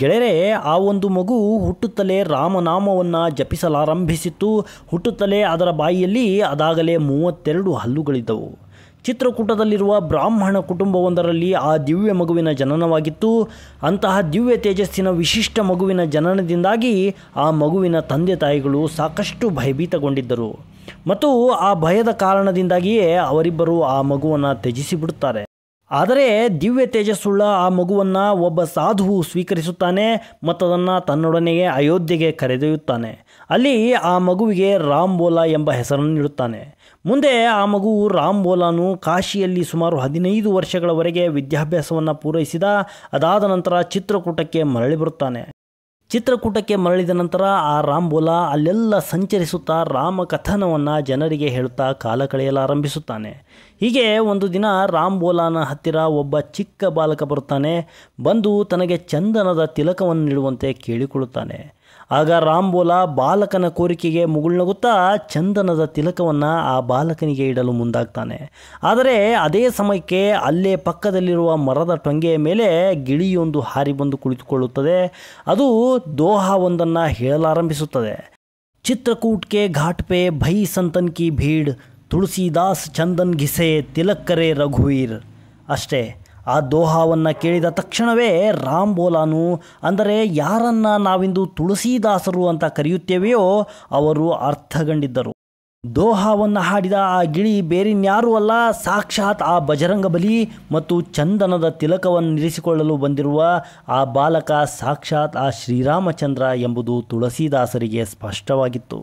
ಗೆಳೆರೆ ಆ ಒಂದು ಮಗು ಹುಟ್ಟುತ್ತಲೇ ರಾಮನಾಮವನ್ನು ಜಪಿಸಲಾರಂಭಿಸಿತ್ತು ಹುಟ್ಟುತ್ತಲೇ ಅದರ ಬಾಯಿಯಲ್ಲಿ ಅದಾಗಲೇ ಮೂವತ್ತೆರಡು ಹಲ್ಲುಗಳಿದ್ದವು ಚಿತ್ರಕೂಟದಲ್ಲಿರುವ ಬ್ರಾಹ್ಮಣ ಕುಟುಂಬವೊಂದರಲ್ಲಿ ಆ ದಿವ್ಯ ಮಗುವಿನ ಜನನವಾಗಿತ್ತು ಅಂತಹ ದಿವ್ಯ ತೇಜಸ್ಸಿನ ವಿಶಿಷ್ಟ ಮಗುವಿನ ಜನನದಿಂದಾಗಿ ಆ ಮಗುವಿನ ತಂದೆ ತಾಯಿಗಳು ಸಾಕಷ್ಟು ಭಯಭೀತಗೊಂಡಿದ್ದರು ಮತ್ತು ಆ ಭಯದ ಕಾರಣದಿಂದಾಗಿಯೇ ಅವರಿಬ್ಬರು ಆ ಮಗುವನ್ನು ತ್ಯಜಿಸಿಬಿಡುತ್ತಾರೆ ಆದರೆ ದಿವ್ಯ ತೇಜಸ್ಸುಳ್ಳ ಆ ಮಗುವನ್ನು ಒಬ್ಬ ಸಾಧುವು ಸ್ವೀಕರಿಸುತ್ತಾನೆ ಮತ್ತು ಅದನ್ನು ತನ್ನೊಡನೆಗೆ ಅಯೋಧ್ಯೆಗೆ ಕರೆದೊಯ್ಯುತ್ತಾನೆ ಅಲ್ಲಿ ಆ ಮಗುವಿಗೆ ಬೋಲಾ ಎಂಬ ಹೆಸರನ್ನು ನೀಡುತ್ತಾನೆ ಮುಂದೆ ಆ ಮಗು ಬೋಲಾನು ಕಾಶಿಯಲ್ಲಿ ಸುಮಾರು ಹದಿನೈದು ವರ್ಷಗಳವರೆಗೆ ವಿದ್ಯಾಭ್ಯಾಸವನ್ನು ಪೂರೈಸಿದ ಅದಾದ ನಂತರ ಚಿತ್ರಕೂಟಕ್ಕೆ ಮರಳಿ ಬರುತ್ತಾನೆ ಚಿತ್ರಕೂಟಕ್ಕೆ ಮರಳಿದ ನಂತರ ಆ ರಾಂಬೋಲ ಅಲ್ಲೆಲ್ಲ ಸಂಚರಿಸುತ್ತಾ ರಾಮ ಕಥನವನ್ನು ಜನರಿಗೆ ಹೇಳುತ್ತಾ ಕಾಲ ಕಳೆಯಲಾರಂಭಿಸುತ್ತಾನೆ ಹೀಗೆ ಒಂದು ದಿನ ರಾಂಬೋಲಾನ ಹತ್ತಿರ ಒಬ್ಬ ಚಿಕ್ಕ ಬಾಲಕ ಬರುತ್ತಾನೆ ಬಂದು ತನಗೆ ಚಂದನದ ತಿಲಕವನ್ನು ನೀಡುವಂತೆ ಕೇಳಿಕೊಳ್ಳುತ್ತಾನೆ ಆಗ ರಾಂಬೋಲ ಬಾಲಕನ ಕೋರಿಕೆಗೆ ಮುಗುಳ್ನಗುತ್ತಾ ಚಂದನದ ತಿಲಕವನ್ನು ಆ ಬಾಲಕನಿಗೆ ಇಡಲು ಮುಂದಾಗ್ತಾನೆ ಆದರೆ ಅದೇ ಸಮಯಕ್ಕೆ ಅಲ್ಲೇ ಪಕ್ಕದಲ್ಲಿರುವ ಮರದ ಟೊಂಗೆಯ ಮೇಲೆ ಗಿಳಿಯೊಂದು ಹಾರಿ ಬಂದು ಕುಳಿತುಕೊಳ್ಳುತ್ತದೆ ಅದು ದೋಹಾವೊಂದನ್ನು ಹೇಳಲಾರಂಭಿಸುತ್ತದೆ ಚಿತ್ರಕೂಟ್ಕೆ ಘಾಟ್ಪೆ ಭೈ ಸಂತನ್ ಕಿ ಭೀಡ್ ತುಳಸಿದಾಸ್ ಚಂದನ್ ಘಿಸೆ ತಿಲಕ್ಕರೆ ರಘುವೀರ್ ಅಷ್ಟೇ ಆ ದೋಹಾವನ್ನು ಕೇಳಿದ ತಕ್ಷಣವೇ ರಾಮ್ ಬೋಲಾನು ಅಂದರೆ ಯಾರನ್ನು ನಾವಿಂದು ತುಳಸಿದಾಸರು ಅಂತ ಕರೆಯುತ್ತೇವೆಯೋ ಅವರು ಅರ್ಥಗಂಡಿದ್ದರು ದೋಹಾವನ್ನು ಹಾಡಿದ ಆ ಗಿಳಿ ಬೇರಿನ್ಯಾರೂ ಅಲ್ಲ ಸಾಕ್ಷಾತ್ ಆ ಬಜರಂಗಬಲಿ ಮತ್ತು ಚಂದನದ ತಿಲಕವನ್ನು ನಿಲ್ಲಿಸಿಕೊಳ್ಳಲು ಬಂದಿರುವ ಆ ಬಾಲಕ ಸಾಕ್ಷಾತ್ ಆ ಶ್ರೀರಾಮಚಂದ್ರ ಎಂಬುದು ತುಳಸಿದಾಸರಿಗೆ ಸ್ಪಷ್ಟವಾಗಿತ್ತು